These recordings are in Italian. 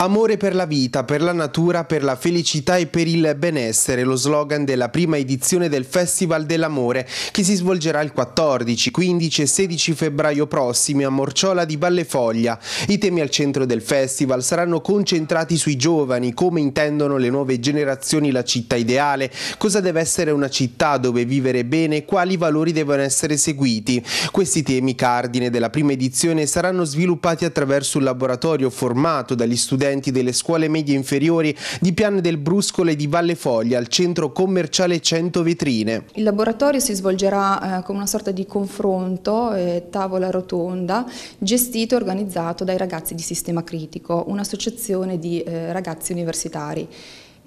Amore per la vita, per la natura, per la felicità e per il benessere, lo slogan della prima edizione del Festival dell'Amore che si svolgerà il 14, 15 e 16 febbraio prossimi a Morciola di Vallefoglia. I temi al centro del festival saranno concentrati sui giovani, come intendono le nuove generazioni la città ideale, cosa deve essere una città dove vivere bene e quali valori devono essere seguiti. Questi temi cardine della prima edizione saranno sviluppati attraverso un laboratorio formato dagli studenti studenti delle scuole medie inferiori di Pian del Bruscolo e di Valle Foglia al centro commerciale 100 Vetrine. Il laboratorio si svolgerà eh, come una sorta di confronto, eh, tavola rotonda, gestito e organizzato dai ragazzi di Sistema Critico, un'associazione di eh, ragazzi universitari.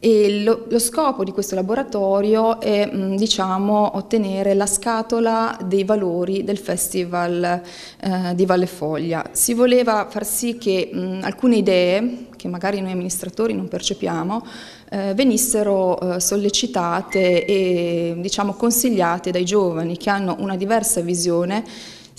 Lo, lo, scopo di questo laboratorio è mm, diciamo, ottenere la scatola dei valori del Festival eh, di Valle Foglia. Si voleva far sì che mh, mm, alcune idee, che magari noi amministratori non percepiamo, eh, venissero eh, sollecitate e diciamo, consigliate dai giovani che hanno una diversa visione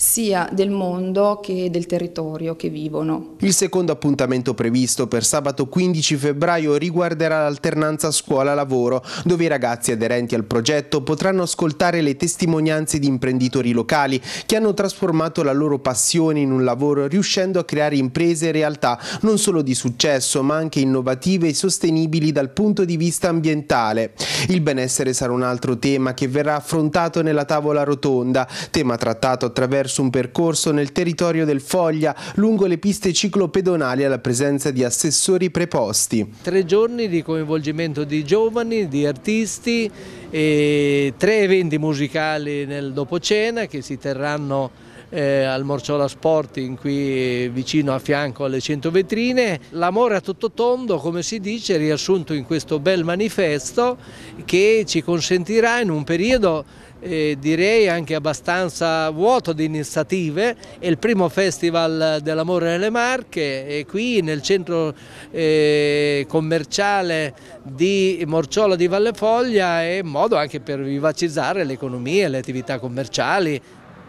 sia del mondo che del territorio che vivono. Il secondo appuntamento previsto per sabato 15 febbraio riguarderà l'alternanza scuola-lavoro, dove i ragazzi aderenti al progetto potranno ascoltare le testimonianze di imprenditori locali che hanno trasformato la loro passione in un lavoro riuscendo a creare imprese e realtà non solo di successo ma anche innovative e sostenibili dal punto di vista ambientale. Il benessere sarà un altro tema che verrà affrontato nella tavola rotonda, tema trattato attraverso attraverso un percorso nel territorio del Foglia, lungo le piste ciclopedonali alla presenza di assessori preposti. Tre giorni di coinvolgimento di giovani, di artisti, tre eventi musicali nel dopo cena che si terranno eh, al Morciola Sporting qui vicino a fianco alle 100 vetrine. L'amore a tutto tondo, come si dice, riassunto in questo bel manifesto che ci consentirà in un periodo eh, direi anche abbastanza vuoto di iniziative, è il primo festival dell'amore nelle Marche e qui nel centro eh, commerciale di Morciola di Vallefoglia è modo anche per vivacizzare l'economia, e le attività commerciali,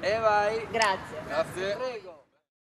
e vai. Grazie. Grazie. Prego.